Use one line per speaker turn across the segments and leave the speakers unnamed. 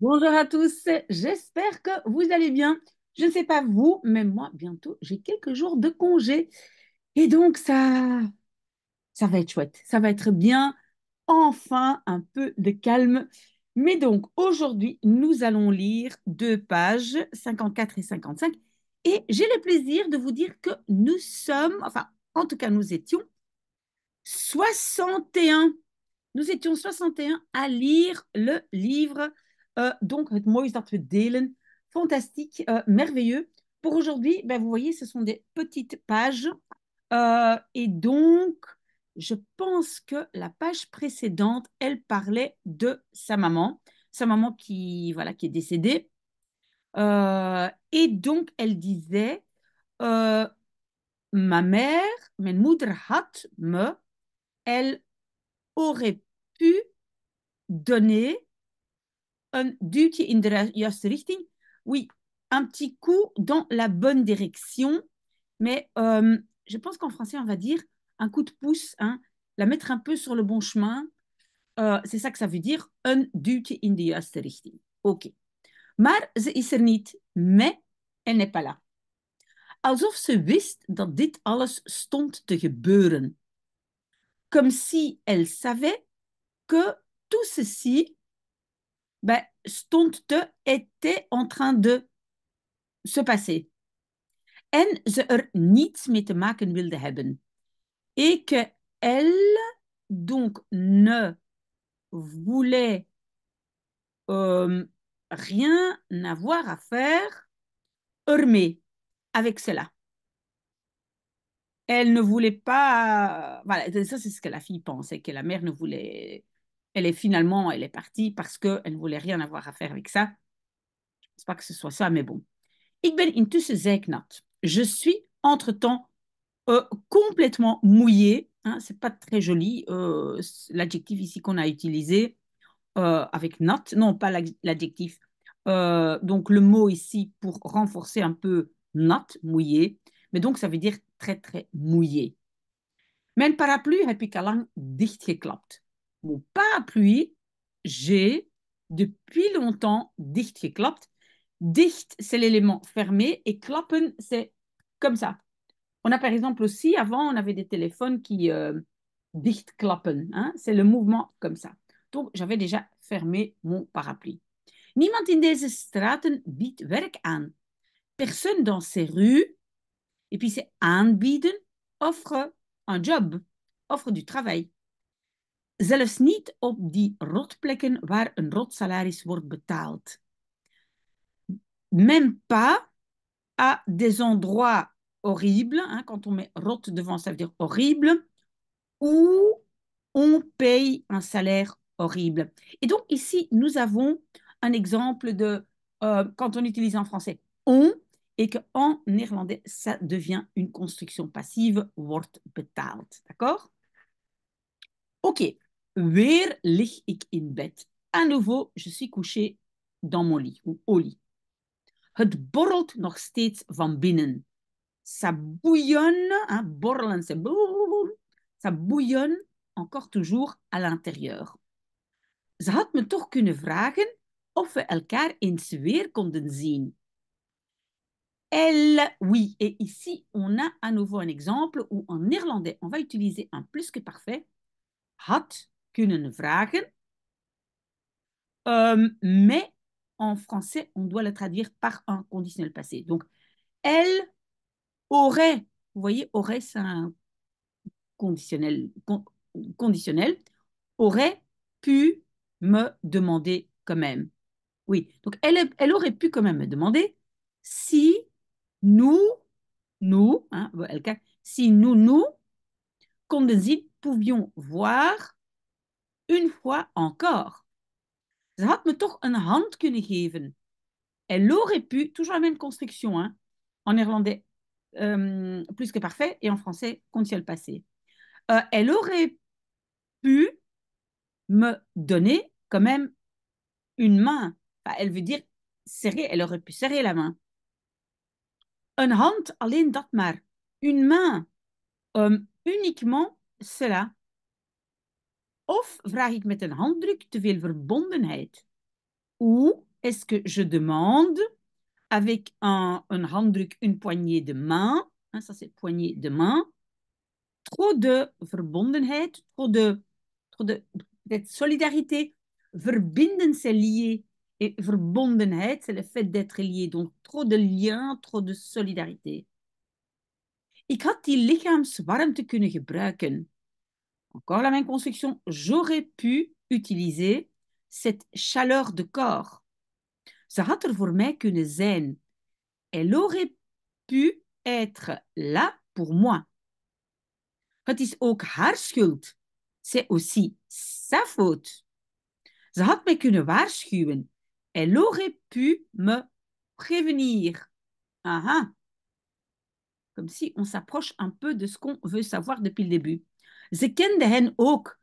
Bonjour à tous, j'espère que vous allez bien. Je ne sais pas vous, mais moi, bientôt, j'ai quelques jours de congé. Et donc, ça, ça va être chouette, ça va être bien. Enfin, un peu de calme. Mais donc, aujourd'hui, nous allons lire deux pages, 54 et 55. Et j'ai le plaisir de vous dire que nous sommes, enfin, en tout cas, nous étions 61. Nous étions 61 à lire le livre euh, donc het moois dat we delen. Fantastique, euh, merveilleux. Pour aujourd'hui, ben, vous voyez, ce sont des petites pages. Euh, et donc, je pense que la page précédente, elle parlait de sa maman, sa maman qui, voilà, qui est décédée. et donc, elle disait, ma mère, mijn moeder had me, elle aurait pu donner un duty in the juiste richting. Oui, un petit coup dans la bonne direction, mais euh, je pense qu'en français, on va dire un coup de pouce, hein, la mettre un peu sur le bon chemin. Euh, c'est ça que ça veut dire, un duty in de juiste richting. OK. Maar is er niet, mais elle n'est pas là. Alsof wist dat dit alles stond Comme si elle savait que tout ceci ben, stond était en train de se passer. Er Et que elle, donc, ne voulait euh, rien avoir à faire er avec cela. Elle ne voulait pas. Voilà, ça c'est ce que la fille pensait, que la mère ne voulait elle est finalement, elle est partie parce qu'elle ne voulait rien avoir à faire avec ça. Je ne sais pas que ce soit ça, mais bon. Ich bin Je suis entre-temps euh, complètement mouillée. Hein, c'est pas très joli euh, l'adjectif ici qu'on a utilisé euh, avec not, non pas l'adjectif. donc le mot ici pour renforcer un peu not, mouillée. mais donc ça veut dire très très mouillée. Mein paraplu heb ik al lang dichtgeklapt mon parapluie, j'ai depuis longtemps dichtgeklapt. Dicht, c'est l'élément fermé et klappen, c'est comme ça. On a par exemple aussi, avant, on avait des téléphones qui euh, dichtklappen. Hein. c'est le mouvement comme ça. Donc, j'avais déjà fermé mon parapluie. Niemand in deze straten biedt werk aan. Personne dans ces rues. Et puis c'est aanbieden, offre un job, offre du travail rotsalaris Même pas à des endroits horribles, hein, quand on met rot devant, ça veut dire horrible, où on paye un salaire horrible. Et donc ici, nous avons un exemple de, euh, quand on utilise en français on, et qu'en néerlandais, ça devient une construction passive, wordt betaald. D'accord Ok. Weer lig ik in bed. À nouveau, je suis couché dans mon lit ou au lit. Het borrelt nog steeds van binnen. Ça bouillonne, hein, borrelen, bouillonne encore toujours à l'intérieur. me toch kunnen vragen of we elkaar eens weer konden zien. Elle, oui. Et ici, on a à nouveau un exemple où en néerlandais, on va utiliser un plus que parfait. Ehm, mais en français, on doit le traduire par un conditionnel passé. Donc, elle aurait, vous voyez, aurait, c'est un conditionnel, conditionnel, aurait pu me demander quand même. Oui, donc elle, aurait pu quand même me demander si nous, nous, hein, si nous, nous, comme dit, pouvions voir une fois encore. Ze had me toch een hand kunnen geven. Elle aurait pu, toujours la même construction, hein. en néerlandais euh, plus que parfait et en français le passé. Euh, elle aurait pu me donner quand même une main. elle veut dire serrer, elle aurait pu serrer la main. hand, alleen dat maar. Une main, euh, uniquement cela. Of vraag ik met een handdruk te veel verbondenheid? Ou est-ce que je demande avec un, un handdruk une poignée de main? Hein, ça, c'est poignée de main. Trop de verbondenheid, trop de, trop de, de solidarité. Verbinden, c'est lié. Et verbondenheid, c'est le fait d'être lié. Donc, trop de liens, trop de solidarité. Ik had die lichaamswarmte kunnen gebruiken encore la même construction, j'aurais pu utiliser cette chaleur de corps. Ça zen. Elle aurait pu être là pour moi. Het is ook haar C'est aussi sa faute. Ze had Elle aurait pu me prévenir. Ah, ah. Comme si on s'approche un peu de ce qu'on veut savoir depuis le début. Ze kenden hen ook.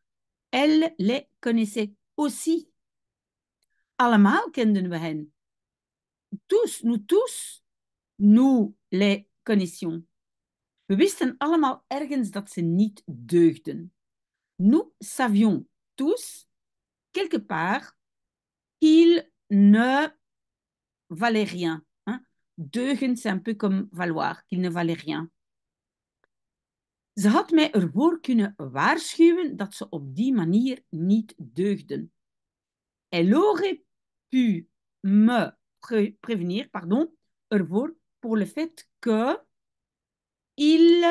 Elle les connaissait aussi. Allemaal kenden we hen. Tous, nous tous, nous les connaissions. We wisten allemaal ergens dat ze niet deugden. Nous savions tous, quelque part, qu'il ne valait rien. Deugend, c'est un peu comme valoir, qu'il ne valait rien. Ze had mij ervoor kunnen waarschuwen dat ze op die manier niet deugden. Elle aurait pu me prévenir, pardon, ervoor pour le fait que il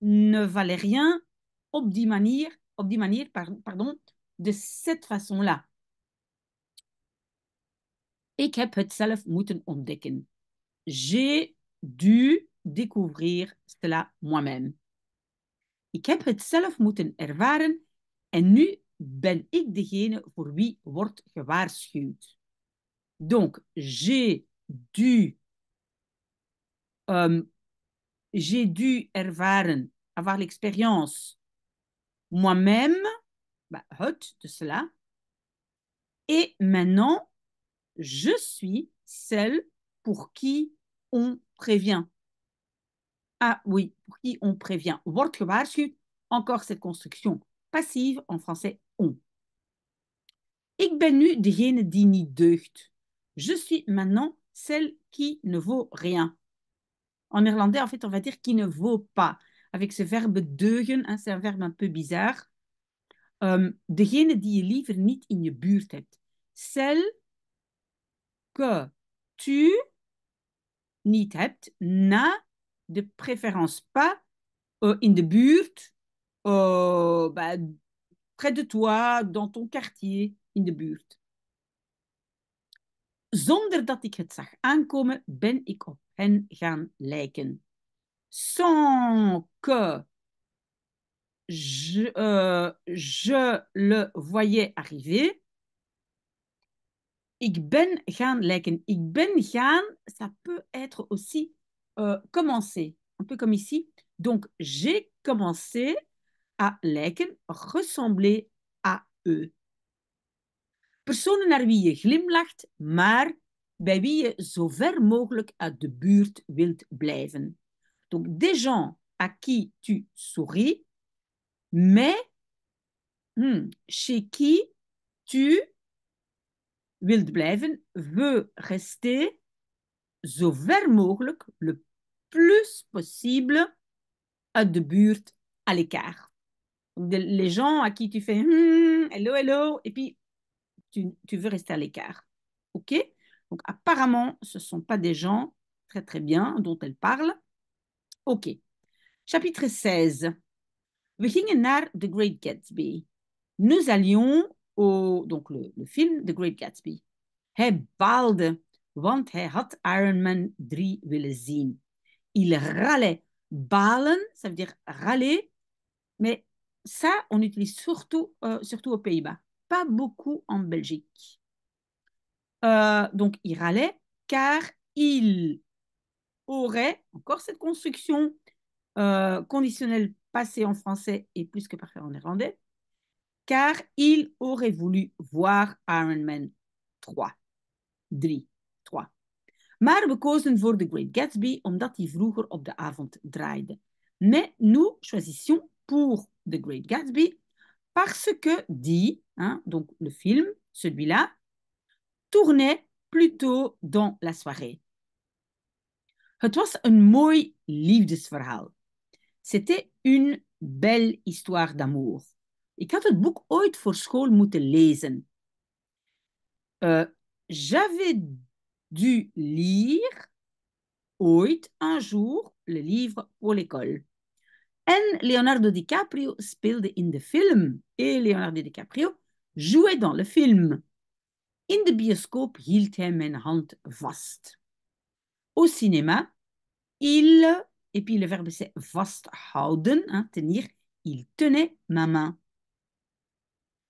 ne valait rien op die manier, op die manier, pardon, de cette façon-là. Ik heb het zelf moeten ontdekken. J'ai dû découvrir cela moi-même. Ik heb het zelf moeten ervaren j'ai dû, ehm, avoir l'expérience moi-même, bah, et maintenant, je suis celle pour qui on prévient. Ah oui, pour qui on prévient. Wordt gewaarschuwd, encore cette construction passive, en français on. Ik ben nu degene die niet deugt. Je suis maintenant celle qui ne vaut rien. En néerlandais, en fait, on va dire qui ne vaut pas. Avec ce verbe deugen, hein, c'est un verbe un peu bizarre. Euh, degene die je liever niet in je buurt hebt. Celle que tu niet hebt, na de préférence pas euh, in the buurt, euh, bah, près de toi, dans ton quartier, in the buurt. Zonder dat ik het zag aankomen, ben ik op hen gaan lijken. Sans que je, euh, je le voyais arriver, ik ben gaan lijken. Ik ben gaan, ça peut être aussi euh, commencé, un peu comme ici. Donc, j'ai commencé à lijken, ressembler à eux. Personen naar wie je glimlacht, maar bij wie je zo ver mogelijk uit de buurt wilt blijven. Donc, des gens à qui tu souris, mais hmm, chez qui tu wilt blijven, veux rester zo ver mogelijk, le plus possible de buurt à l'écart. Les gens à qui tu fais hmm, hello, hello, et puis tu, veux rester à l'écart. OK Donc, apparemment, ce ne sont pas des gens très, très bien dont elle parle. OK. Chapitre 16. We Great Gatsby. Nous allions au donc le, le film The Great Gatsby. Hij baalde, want hij had Iron Man 3 willen zien il râlait. Balen, ça veut dire râler, mais ça, on utilise surtout, euh, surtout aux Pays-Bas, pas beaucoup en Belgique. Euh, donc, il râlait car il aurait, encore cette construction euh, conditionnelle passée en français et plus que parfait en néerlandais, car il aurait voulu voir Iron Man 3. Dri. Maar we kozen voor The Great Gatsby omdat die vroeger op de avond draaide. Mais nous choisissons pour The Great Gatsby parce que dit, hein, donc le film, celui-là, tournait plutôt dans la soirée. Het was een mooi liefdesverhaal. C'était une belle histoire d'amour. Ik had het boek ooit voor school moeten lezen. Uh, J'avais dû lire ooit un jour le livre pour l'école. En Leonardo DiCaprio speelde in the film. Et Leonardo DiCaprio jouait dans le film. In the bioscope, hield er meine hand vast. Au cinéma, il, et puis le verbe c'est vasthouden, hein, tenir, il tenait ma main.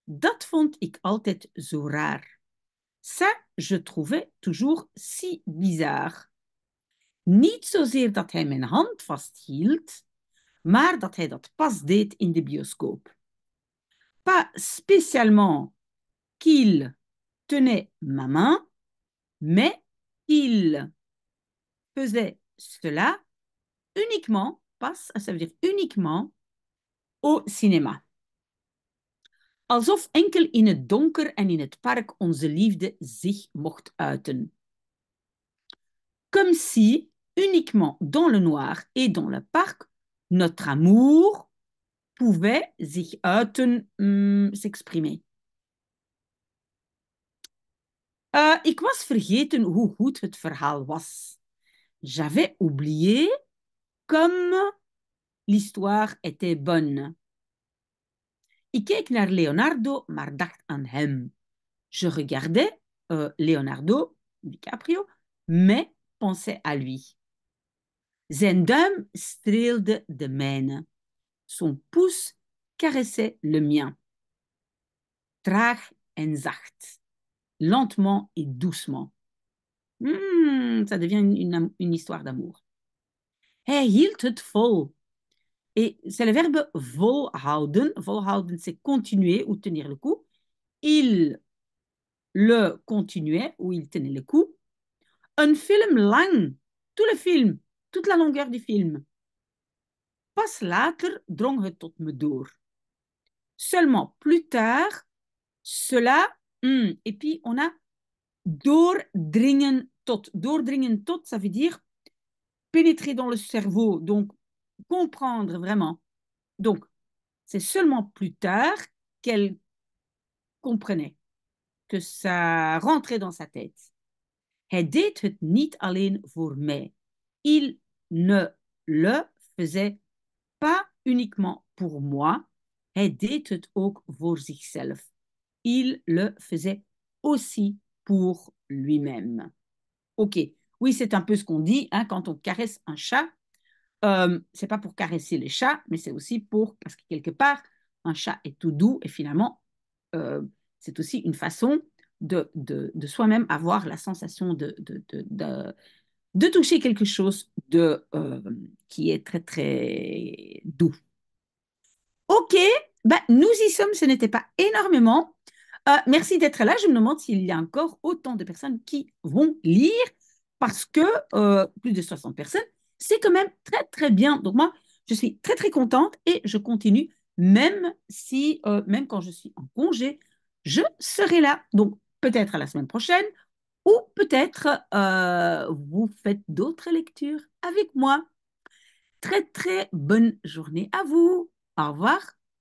Dat vond ik altijd zo raar. Ça, je trouvais toujours si bizarre, Niet zozeer dat hij mijn hand vasthield, maar dat hij dat pas deed in de bioscoop. Pas spécialement qu'il tenait ma main, mais il faisait cela uniquement, passe, ça veut dire uniquement au cinéma. Alsof enkel in het donker en in het park onze liefde zich mocht uiten. Comme si, uniquement dans le noir et dans le parc, notre amour pouvait zich uiten, mm, s'exprimer. Uh, ik was vergeten hoe goed het verhaal was. J'avais oublié comme l'histoire était bonne. Ik Leonardo, maar Je regardais euh, Leonardo DiCaprio, mais pensais à lui. Zijn duim de mijne. Son pouce caressait le mien. Traag en zacht. Lentement et doucement. Hmm, ça devient une, histoire d'amour. Hij hield het vol. Et c'est le verbe volhouden. Volhouden, c'est continuer ou tenir le coup. Il le continuait ou il tenait le coup. Un film long, tout le film, toute la longueur du film. Pas later drong het tot me door. Seulement plus tard, cela, hmm, et puis on a doordringen tot. Doordringen tot, ça veut dire pénétrer dans le cerveau, donc comprendre vraiment. Donc, c'est seulement plus tard qu'elle comprenait, que ça rentrait dans sa tête. Hij deed het niet alleen voor mij. Il ne le faisait pas uniquement pour moi. Hij deed het ook voor zichzelf. Il le faisait aussi pour lui-même. Ok, oui, c'est un peu ce qu'on dit hein, quand on caresse un chat. Euh, c'est pas pour caresser les chats, mais c'est aussi pour, parce que quelque part, un chat est tout doux et finalement, euh, c'est aussi une façon de, de, de soi-même avoir la sensation de, de, de, toucher quelque chose de, euh, qui est très, très doux. Ok, ben, nous y sommes, ce n'était pas énormément. merci d'être là. Je me demande s'il y a encore autant de personnes qui vont lire parce que plus de 60 personnes, c'est quand même très, très bien. Donc moi, je suis très, très contente et je continue, même si, euh, même quand je suis en congé, je serai là. Donc peut-être à la semaine prochaine ou peut-être euh, vous faites d'autres lectures avec moi. Très, très bonne journée à vous. Au revoir.